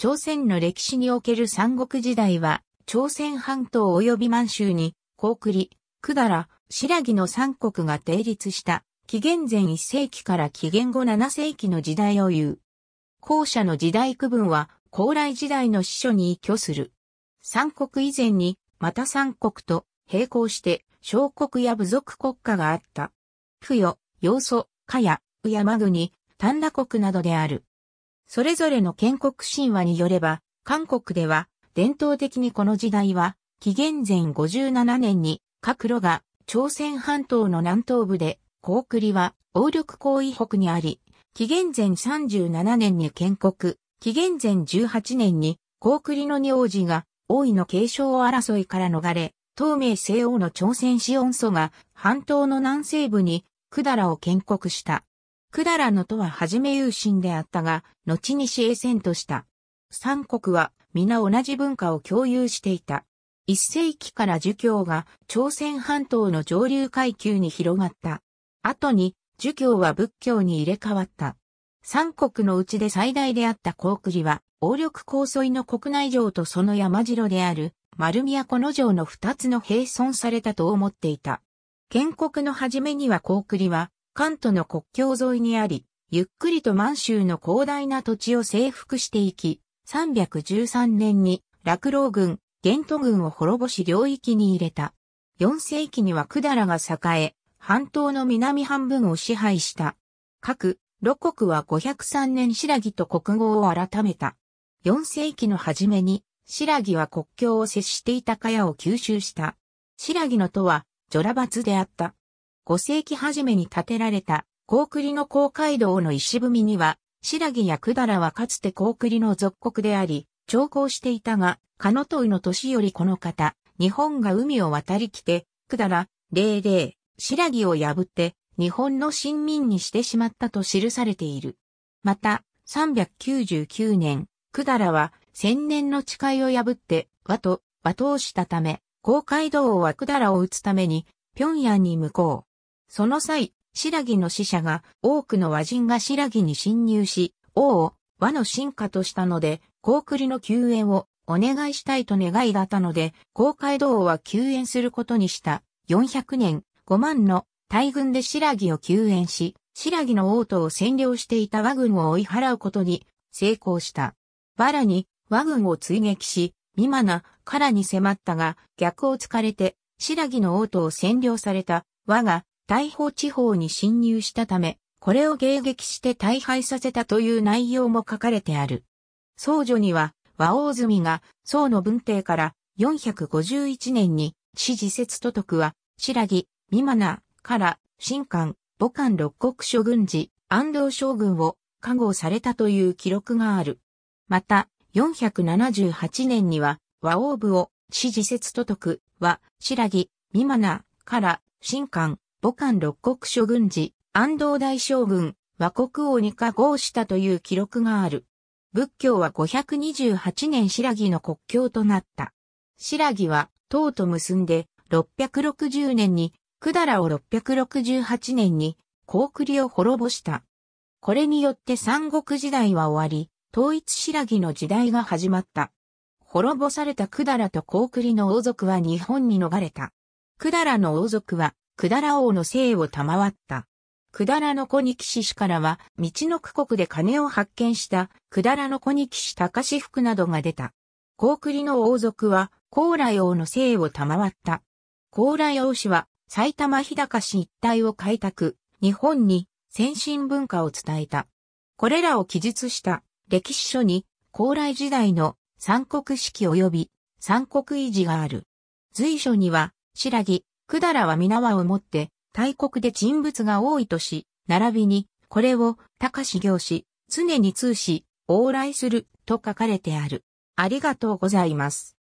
朝鮮の歴史における三国時代は、朝鮮半島及び満州に、高栗、百済、白木の三国が定立した、紀元前1世紀から紀元後7世紀の時代を言う。後者の時代区分は、高麗時代の司書に依拠する。三国以前に、また三国と並行して、小国や部族国家があった。不与、要素、かや、山国、丹羅国などである。それぞれの建国神話によれば、韓国では、伝統的にこの時代は、紀元前57年に、各路が朝鮮半島の南東部で、高栗は、王力行為北にあり、紀元前37年に建国、紀元前18年に、高栗の二王子が、王位の継承争いから逃れ、東明西王の朝鮮四音祖が、半島の南西部に、百済を建国した。百済のとは初め有心であったが、後に死へ戦とした。三国は皆同じ文化を共有していた。一世紀から儒教が朝鮮半島の上流階級に広がった。後に儒教は仏教に入れ替わった。三国のうちで最大であった高栗は、王力高沿の国内城とその山城である丸宮古の城の二つの併存されたと思っていた。建国の初めには高栗は関東の国境沿いにあり、ゆっくりと満州の広大な土地を征服していき、313年に落老軍、玄都軍を滅ぼし領域に入れた。4世紀には百済が栄え、半島の南半分を支配した。各、六国は503年白木と国号を改めた。4世紀の初めに、白木は国境を接していた茅を吸収した。白木の都は、ジョラバツであった。5世紀初めに建てられた、高栗の高街道の石踏みには、白木や百済はかつて高栗の属国であり、調考していたが、カノトイの年よりこの方、日本が海を渡り来て、百済、霊霊、白木を破って、日本の新民にしてしまったと記されている。また、399年、百済は、千年の誓いを破って、和と、和をしたため、公会堂は百済を打つために、平壌に向こう。その際、白木の死者が多くの和人が白木に侵入し、王を和の進化としたので、高栗の救援をお願いしたいと願いがあったので、高海道は救援することにした。400年、5万の大軍で白木を救援し、白木の王都を占領していた和軍を追い払うことに成功した。バラに和軍を追撃し、ミマナ、カラに迫ったが、逆を突かれて、白木の王都を占領された、和が大砲地方に侵入したため、これを迎撃して大敗させたという内容も書かれてある。僧女には、和王積が、僧の文帝から451年に、支持説都督は、白木、美マナ、から、新官、母官六国諸軍事、安藤将軍を、加護されたという記録がある。また、478年には、和王部を、支持説都督は、白木、美マナ、から、新官、母艦六国諸軍事、安藤大将軍、和国王に加合したという記録がある。仏教は528年白木の国境となった。白木は唐と結んで660年に、百らを668年に、高栗を滅ぼした。これによって三国時代は終わり、統一白木の時代が始まった。滅ぼされた百らと高栗の王族は日本に逃れた。百らの王族は百済王の姓を賜った。百済の小騎士氏からは、道の区国で金を発見した百済の小騎士高志福などが出た。高栗の王族は、高麗王の姓を賜った。高麗王氏は、埼玉日高市一帯を開拓、日本に先進文化を伝えた。これらを記述した歴史書に、高麗時代の三国式及び三国維持がある。随所には、白木、百済は皆はをもって、大国で人物が多いとし、並びに、これを、高し行し、常に通し、往来する、と書かれてある。ありがとうございます。